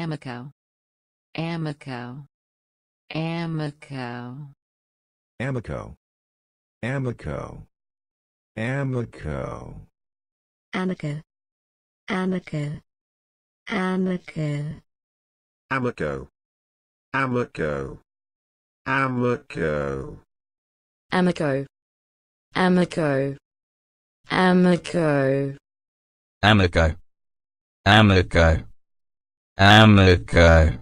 Amico. Amico. Amico. Amico. Amico. Amico. Amico. Amico. Amico. Amico. Amico. Amico. Amico. Amico. Amico. Amico. Amico. Amico